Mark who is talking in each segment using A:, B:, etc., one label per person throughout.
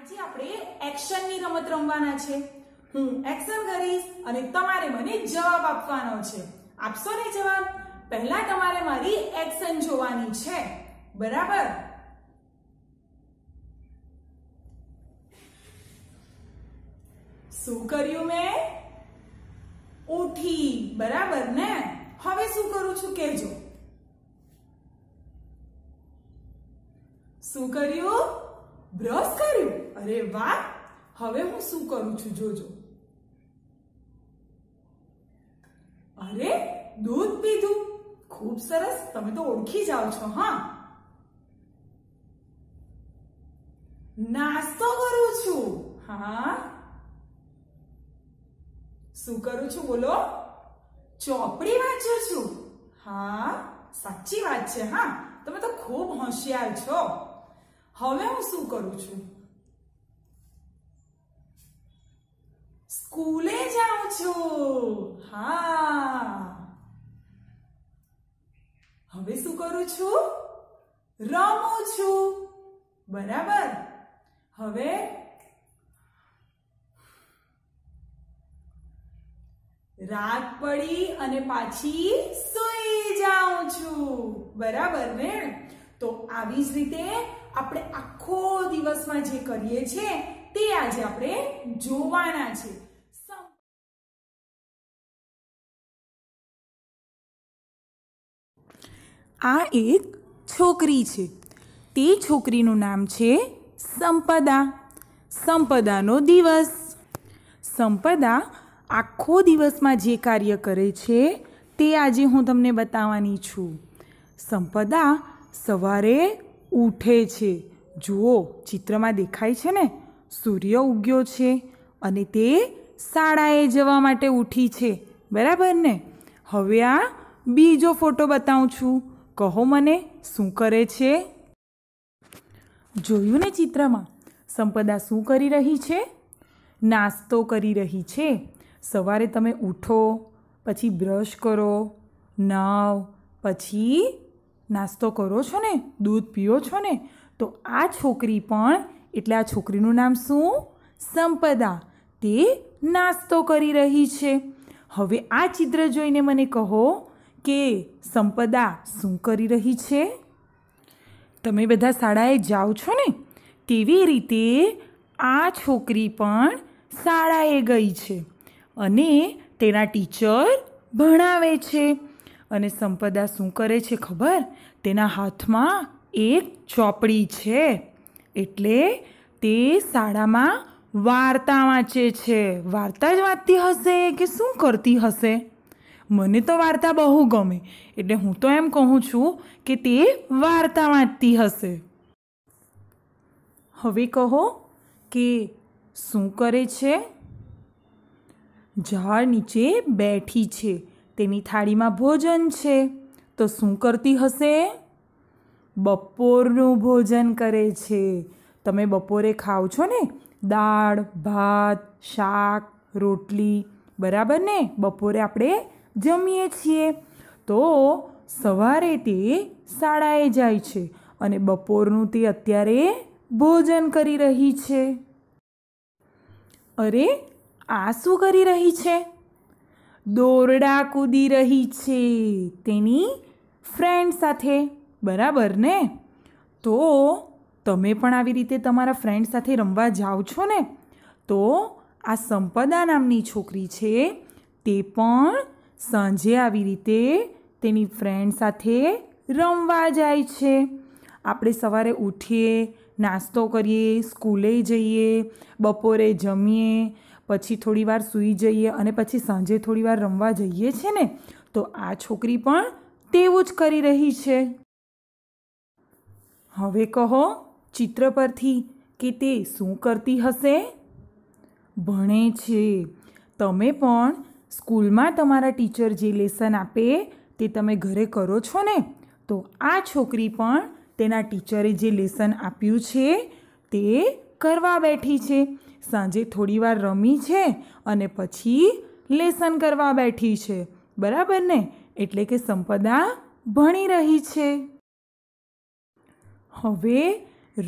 A: આજે આપણે એક્શનની રમત રમવાના છે હું એક્શન કરીશ અને તમારે મને જવાબ આપવાનો છે આપશો ને જવાબ પહેલા તમારે મારી એક્શન જોવાની છે બરાબર શું કર્યું મેં ઉઠી બરાબર ને હવે શું કરું છું કેજો શું કર્યું બ્રશ કર્યું અરે વાહ હવે હું શું કરું છું જોજો અરે દૂધ પીધું ખૂબ સરસ તમે તો ઓળખી જાઓ છો હા નાસ્તો કરું છું હા શું કરું છું બોલો ચોપડી વાંચું છું હા સાચી વાત છે હા તમે તો ખૂબ હોશિયાર છો હવે હું શું કરું છું સ્કૂલે જાઉં છું હા હવે શું કરું છું રમું છું બરાબર હવે રાત પડી અને પાછી સુઈ જાઉં છું બરાબર ને તો આવી જ રીતે આપણે આખો દિવસમાં જે કરીએ છીએ તે આજે આપણે જોવાના છે આ એક છોકરી છે તે છોકરીનું નામ છે સંપદા સંપદાનો દિવસ સંપદા આખો દિવસમાં જે કાર્ય કરે છે તે આજે હું તમને બતાવવાની છું સંપદા સવારે ઊઠે છે જુઓ ચિત્રમાં દેખાય છે ને સૂર્ય ઉગ્યો છે અને તે શાળાએ જવા માટે ઊઠી છે બરાબર ને હવે આ બીજો ફોટો બતાવું છું કહો મને શું કરે છે જોયું ને ચિત્રમાં સંપદા શું કરી રહી છે નાસ્તો કરી રહી છે સવારે તમે ઉઠો પછી બ્રશ કરો નાવ પછી નાસ્તો કરો છો ને દૂધ પીઓ છો ને તો આ છોકરી પણ એટલે આ છોકરીનું નામ શું સંપદા તે નાસ્તો કરી રહી છે હવે આ ચિત્ર જોઈને મને કહો કે સંપદા શું કરી રહી છે તમે બધા શાળાએ જાઓ છો ને તેવી રીતે આ છોકરી પણ શાળાએ ગઈ છે અને તેના ટીચર ભણાવે છે અને સંપદા શું કરે છે ખબર તેના હાથમાં એક ચોપડી છે એટલે તે શાળામાં વાર્તા વાંચે છે વાર્તા જ વાંચતી હશે કે શું કરતી હશે મને તો વાર્તા બહુ ગમે એટલે હું તો એમ કહું છું કે તે વાર્તા વાંચતી હશે હવે કહો કે શું કરે છે ઝાડ નીચે બેઠી છે તેની થાળીમાં ભોજન છે તો શું કરતી હશે બપોરનું ભોજન કરે છે તમે બપોરે ખાઓ છો ને દાળ ભાત શાક રોટલી બરાબર ને બપોરે આપણે જમીએ છીએ તો સવારે તે શાળાએ જાય છે અને બપોરનું તે અત્યારે ભોજન કરી રહી છે અરે આ શું કરી રહી છે દોરડા કૂદી રહી છે તેની ફ્રેન્ડ સાથે બરાબર ને તો તમે પણ આવી રીતે તમારા ફ્રેન્ડ સાથે રમવા જાઓ છો ને તો આ સંપદા નામની છોકરી છે તે પણ સાંજે આવી રીતે તેની ફ્રેન્ડ સાથે રમવા જાય છે આપણે સવારે ઉઠીએ નાસ્તો કરીએ સ્કૂલે જઈએ બપોરે જમીએ પછી થોડીવાર સૂઈ જઈએ અને પછી સાંજે થોડીવાર રમવા જઈએ છે ને તો આ છોકરી પણ તેવું જ કરી રહી છે હવે કહો ચિત્ર પરથી કે તે શું કરતી હશે ભણે છે તમે પણ સ્કૂલમાં તમારા ટીચર જે લેસન આપે તે તમે ઘરે કરો છો ને તો આ છોકરી પણ તેના ટીચરે જે લેસન આપ્યું છે તે કરવા બેઠી છે સાંજે થોડીવાર રમી છે અને પછી લેસન કરવા બેઠી છે બરાબર ને એટલે કે સંપદા ભણી રહી છે હવે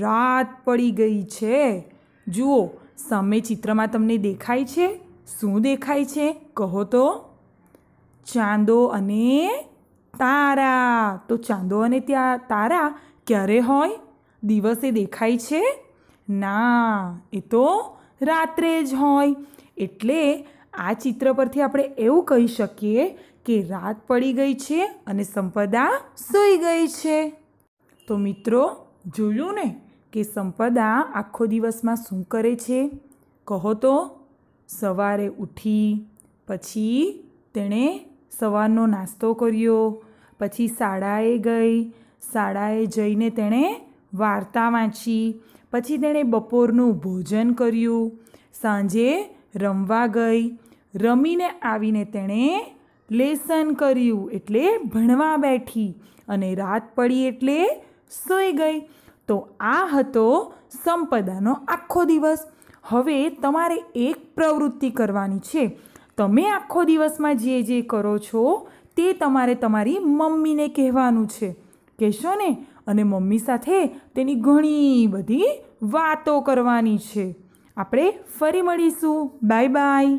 A: રાત પડી ગઈ છે જુઓ સામે ચિત્રમાં તમને દેખાય છે શું દેખાય છે કહો તો ચાંદો અને તારા તો ચાંદો અને ત્યાં તારા ક્યારે હોય દિવસે દેખાય છે ના એ તો રાત્રે જ હોય એટલે આ ચિત્ર પરથી આપણે એવું કહી શકીએ કે રાત પડી ગઈ છે અને સંપદા સૂઈ ગઈ છે તો મિત્રો જોયું ને કે સંપદા આખો દિવસમાં શું કરે છે કહો તો સવારે ઊઠી પછી તેણે સવારનો નાસ્તો કર્યો પછી શાળાએ ગઈ શાળાએ જઈને તેણે વાર્તા વાંચી પછી તેણે બપોરનું ભોજન કર્યું સાંજે રમવા ગઈ રમીને આવીને તેણે લેસન કર્યું એટલે ભણવા બેઠી અને રાત પડી એટલે સૂઈ ગઈ તો આ હતો સંપદાનો આખો દિવસ હવે તમારે એક પ્રવૃત્તિ કરવાની છે તમે આખો દિવસમાં જે જે કરો છો તે તમારે તમારી મમ્મીને કહેવાનું છે કહેશો ને અને મમ્મી સાથે તેની ઘણી બધી વાતો કરવાની છે આપણે ફરી મળીશું બાય બાય